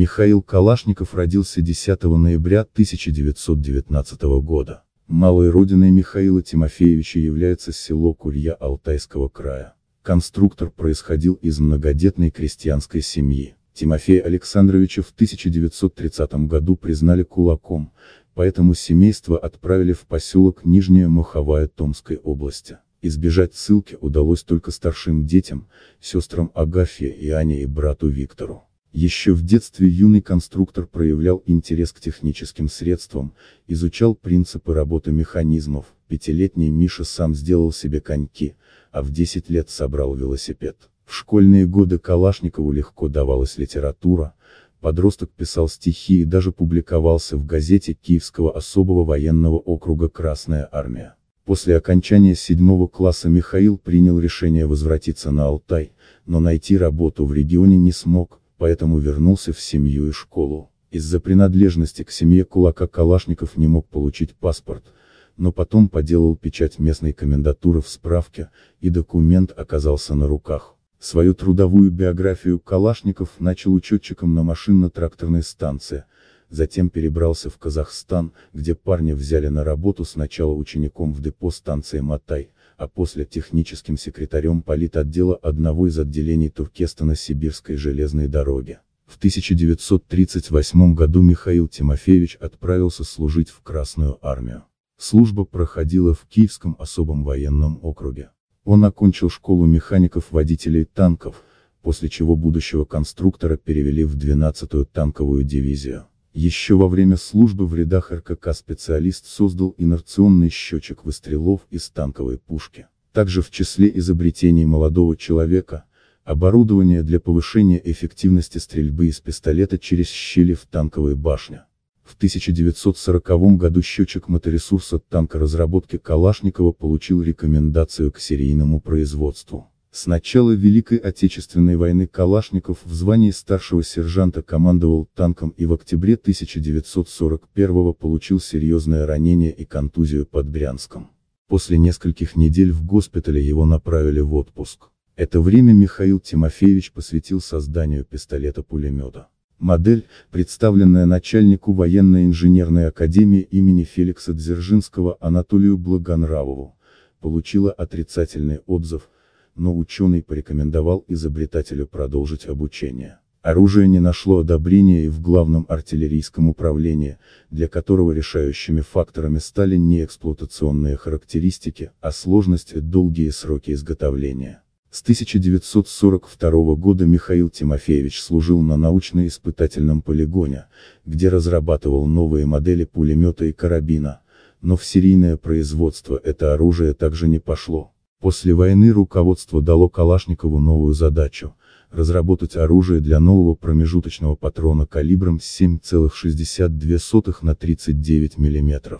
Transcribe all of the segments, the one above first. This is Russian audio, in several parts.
Михаил Калашников родился 10 ноября 1919 года. Малой родиной Михаила Тимофеевича является село Курья Алтайского края. Конструктор происходил из многодетной крестьянской семьи. Тимофея Александровича в 1930 году признали кулаком, поэтому семейство отправили в поселок Нижняя Маховая Томской области. Избежать ссылки удалось только старшим детям, сестрам Агафье и Ане и брату Виктору. Еще в детстве юный конструктор проявлял интерес к техническим средствам, изучал принципы работы механизмов, пятилетний Миша сам сделал себе коньки, а в 10 лет собрал велосипед. В школьные годы Калашникову легко давалась литература, подросток писал стихи и даже публиковался в газете Киевского особого военного округа «Красная армия». После окончания седьмого класса Михаил принял решение возвратиться на Алтай, но найти работу в регионе не смог, поэтому вернулся в семью и школу. Из-за принадлежности к семье кулака Калашников не мог получить паспорт, но потом поделал печать местной комендатуры в справке, и документ оказался на руках. Свою трудовую биографию Калашников начал учетчиком на машинно-тракторной станции, затем перебрался в Казахстан, где парня взяли на работу сначала учеником в депо станции Матай, а после техническим секретарем политотдела одного из отделений Туркестана Сибирской железной дороги. В 1938 году Михаил Тимофеевич отправился служить в Красную армию. Служба проходила в Киевском особом военном округе. Он окончил школу механиков-водителей танков, после чего будущего конструктора перевели в 12-ю танковую дивизию. Еще во время службы в рядах РКК специалист создал инерционный счетчик выстрелов из танковой пушки. Также в числе изобретений молодого человека, оборудование для повышения эффективности стрельбы из пистолета через щели в танковой башне. В 1940 году счетчик моторесурса танка разработки Калашникова получил рекомендацию к серийному производству. С начала Великой Отечественной войны Калашников в звании старшего сержанта командовал танком и в октябре 1941 получил серьезное ранение и контузию под Брянском. После нескольких недель в госпитале его направили в отпуск. Это время Михаил Тимофеевич посвятил созданию пистолета-пулемета. Модель, представленная начальнику военной инженерной академии имени Феликса Дзержинского Анатолию Благонравову, получила отрицательный отзыв – но ученый порекомендовал изобретателю продолжить обучение. Оружие не нашло одобрения и в главном артиллерийском управлении, для которого решающими факторами стали не эксплуатационные характеристики, а сложность и долгие сроки изготовления. С 1942 года Михаил Тимофеевич служил на научно-испытательном полигоне, где разрабатывал новые модели пулемета и карабина, но в серийное производство это оружие также не пошло. После войны руководство дало Калашникову новую задачу – разработать оружие для нового промежуточного патрона калибром 7,62 на 39 мм.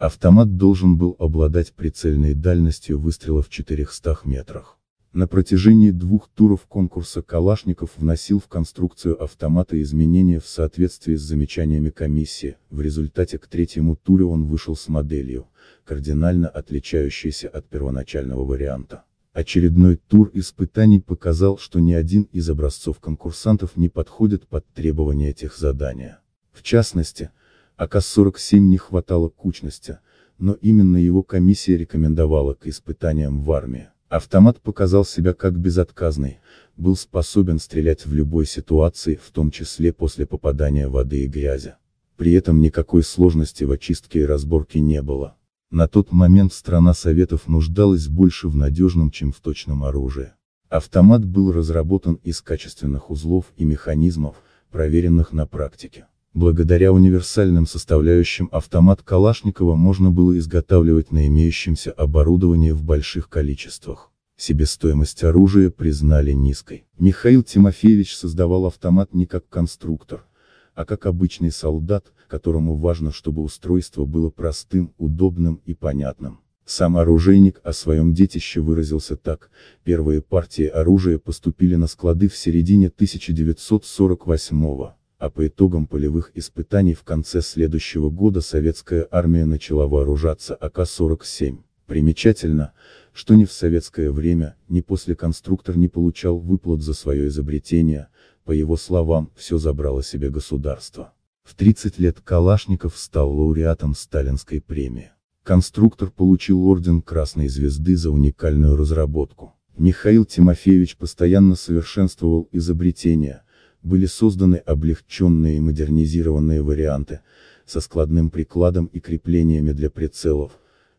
Автомат должен был обладать прицельной дальностью выстрела в 400 метрах. На протяжении двух туров конкурса Калашников вносил в конструкцию автомата изменения в соответствии с замечаниями комиссии, в результате к третьему туре он вышел с моделью, кардинально отличающейся от первоначального варианта. Очередной тур испытаний показал, что ни один из образцов конкурсантов не подходит под требования этих техзадания. В частности, АК-47 не хватало кучности, но именно его комиссия рекомендовала к испытаниям в армии. Автомат показал себя как безотказный, был способен стрелять в любой ситуации, в том числе после попадания воды и грязи. При этом никакой сложности в очистке и разборке не было. На тот момент страна Советов нуждалась больше в надежном, чем в точном оружии. Автомат был разработан из качественных узлов и механизмов, проверенных на практике. Благодаря универсальным составляющим автомат Калашникова можно было изготавливать на имеющемся оборудовании в больших количествах. Себестоимость оружия признали низкой. Михаил Тимофеевич создавал автомат не как конструктор, а как обычный солдат, которому важно, чтобы устройство было простым, удобным и понятным. Сам оружейник о своем детище выразился так, первые партии оружия поступили на склады в середине 1948 года а по итогам полевых испытаний в конце следующего года советская армия начала вооружаться АК-47. Примечательно, что ни в советское время, ни после конструктор не получал выплат за свое изобретение, по его словам, все забрало себе государство. В 30 лет Калашников стал лауреатом сталинской премии. Конструктор получил орден Красной Звезды за уникальную разработку. Михаил Тимофеевич постоянно совершенствовал изобретения, были созданы облегченные и модернизированные варианты, со складным прикладом и креплениями для прицелов,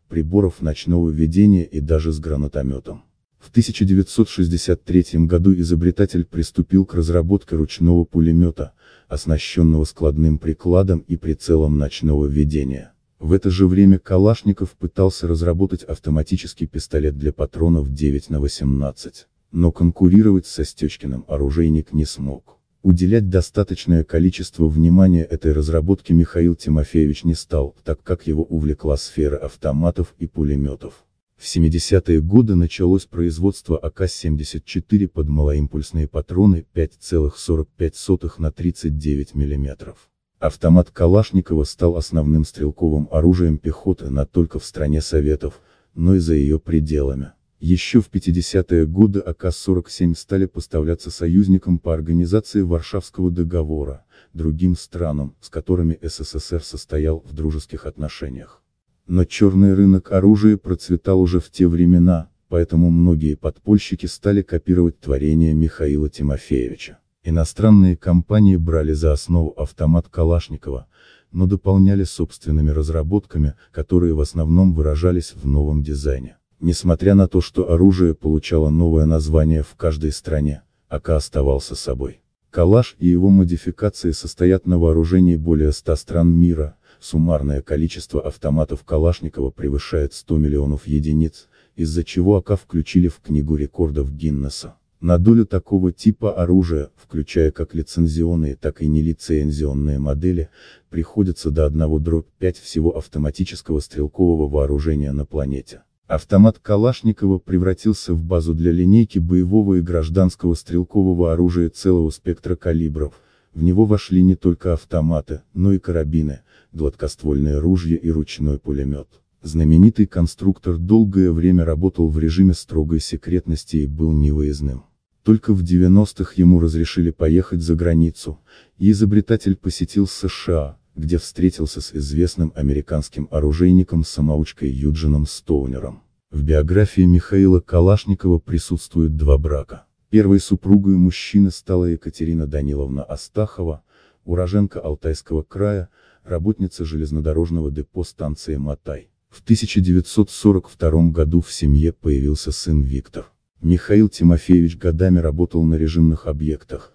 приборов ночного ведения и даже с гранатометом. В 1963 году изобретатель приступил к разработке ручного пулемета, оснащенного складным прикладом и прицелом ночного ведения. В это же время Калашников пытался разработать автоматический пистолет для патронов 9 на 18, но конкурировать со Стечкиным оружейник не смог. Уделять достаточное количество внимания этой разработке Михаил Тимофеевич не стал, так как его увлекла сфера автоматов и пулеметов. В 70-е годы началось производство АК-74 под малоимпульсные патроны 5,45 на 39 мм. Автомат Калашникова стал основным стрелковым оружием пехоты не только в стране Советов, но и за ее пределами. Еще в 50-е годы АК-47 стали поставляться союзникам по организации Варшавского договора, другим странам, с которыми СССР состоял в дружеских отношениях. Но черный рынок оружия процветал уже в те времена, поэтому многие подпольщики стали копировать творения Михаила Тимофеевича. Иностранные компании брали за основу автомат Калашникова, но дополняли собственными разработками, которые в основном выражались в новом дизайне. Несмотря на то, что оружие получало новое название в каждой стране, АК оставался собой. Калаш и его модификации состоят на вооружении более 100 стран мира, суммарное количество автоматов Калашникова превышает 100 миллионов единиц, из-за чего АК включили в Книгу рекордов Гиннесса. На долю такого типа оружия, включая как лицензионные, так и нелицензионные модели, приходится до 1 дробь 5 всего автоматического стрелкового вооружения на планете. Автомат Калашникова превратился в базу для линейки боевого и гражданского стрелкового оружия целого спектра калибров. В него вошли не только автоматы, но и карабины, гладкоствольное ружье и ручной пулемет. Знаменитый конструктор долгое время работал в режиме строгой секретности и был невыездным. Только в 90-х ему разрешили поехать за границу, и изобретатель посетил США, где встретился с известным американским оружейником самоучкой Юджином Стоунером. В биографии Михаила Калашникова присутствуют два брака. Первой супругой мужчины стала Екатерина Даниловна Астахова, уроженка Алтайского края, работница железнодорожного депо станции Матай. В 1942 году в семье появился сын Виктор. Михаил Тимофеевич годами работал на режимных объектах,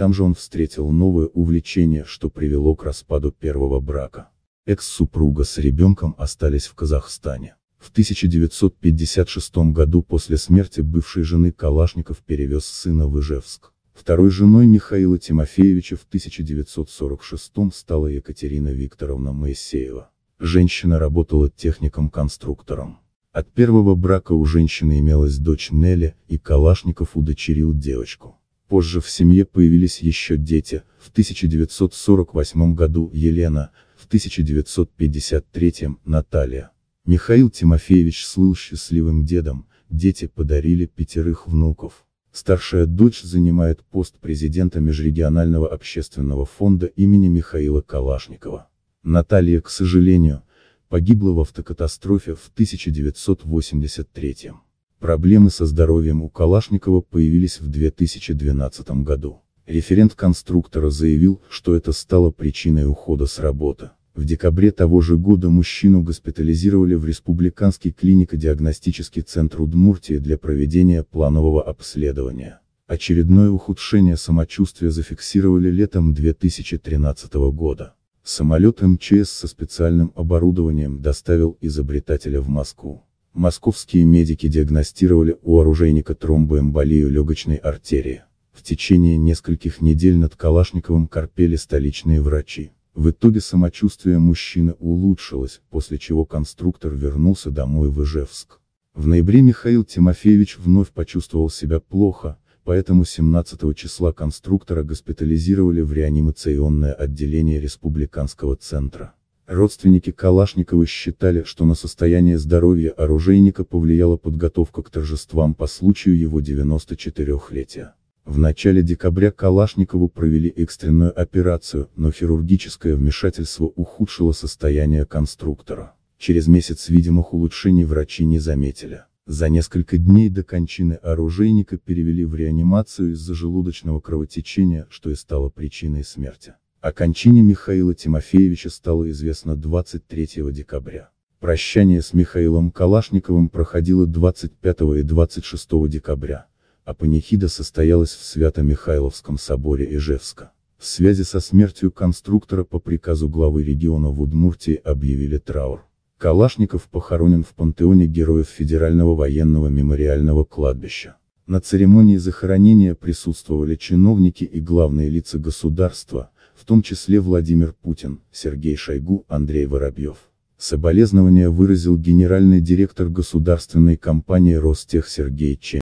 там же он встретил новое увлечение, что привело к распаду первого брака. Экс-супруга с ребенком остались в Казахстане. В 1956 году после смерти бывшей жены Калашников перевез сына в Ижевск. Второй женой Михаила Тимофеевича в 1946 стала Екатерина Викторовна Моисеева. Женщина работала техником-конструктором. От первого брака у женщины имелась дочь Нелли, и Калашников удочерил девочку. Позже в семье появились еще дети, в 1948 году Елена, в 1953 Наталья. Михаил Тимофеевич слыл счастливым дедом, дети подарили пятерых внуков. Старшая дочь занимает пост президента Межрегионального общественного фонда имени Михаила Калашникова. Наталья, к сожалению, погибла в автокатастрофе в 1983 году. Проблемы со здоровьем у Калашникова появились в 2012 году. Референт конструктора заявил, что это стало причиной ухода с работы. В декабре того же года мужчину госпитализировали в Республиканский клинико-диагностический центр Удмуртии для проведения планового обследования. Очередное ухудшение самочувствия зафиксировали летом 2013 года. Самолет МЧС со специальным оборудованием доставил изобретателя в Москву. Московские медики диагностировали у оружейника тромбоэмболию легочной артерии. В течение нескольких недель над Калашниковым корпели столичные врачи. В итоге самочувствие мужчины улучшилось, после чего конструктор вернулся домой в Ижевск. В ноябре Михаил Тимофеевич вновь почувствовал себя плохо, поэтому 17 числа конструктора госпитализировали в реанимационное отделение республиканского центра. Родственники Калашникова считали, что на состояние здоровья оружейника повлияла подготовка к торжествам по случаю его 94-летия. В начале декабря Калашникову провели экстренную операцию, но хирургическое вмешательство ухудшило состояние конструктора. Через месяц видимых улучшений врачи не заметили. За несколько дней до кончины оружейника перевели в реанимацию из-за желудочного кровотечения, что и стало причиной смерти. О кончине Михаила Тимофеевича стало известно 23 декабря. Прощание с Михаилом Калашниковым проходило 25 и 26 декабря, а панихида состоялась в Свято-Михайловском соборе Ижевска. В связи со смертью конструктора по приказу главы региона в Удмуртии объявили траур. Калашников похоронен в пантеоне героев Федерального военного мемориального кладбища. На церемонии захоронения присутствовали чиновники и главные лица государства – в том числе Владимир Путин, Сергей Шойгу, Андрей Воробьев. Соболезнования выразил генеральный директор государственной компании Ростех Сергей Че.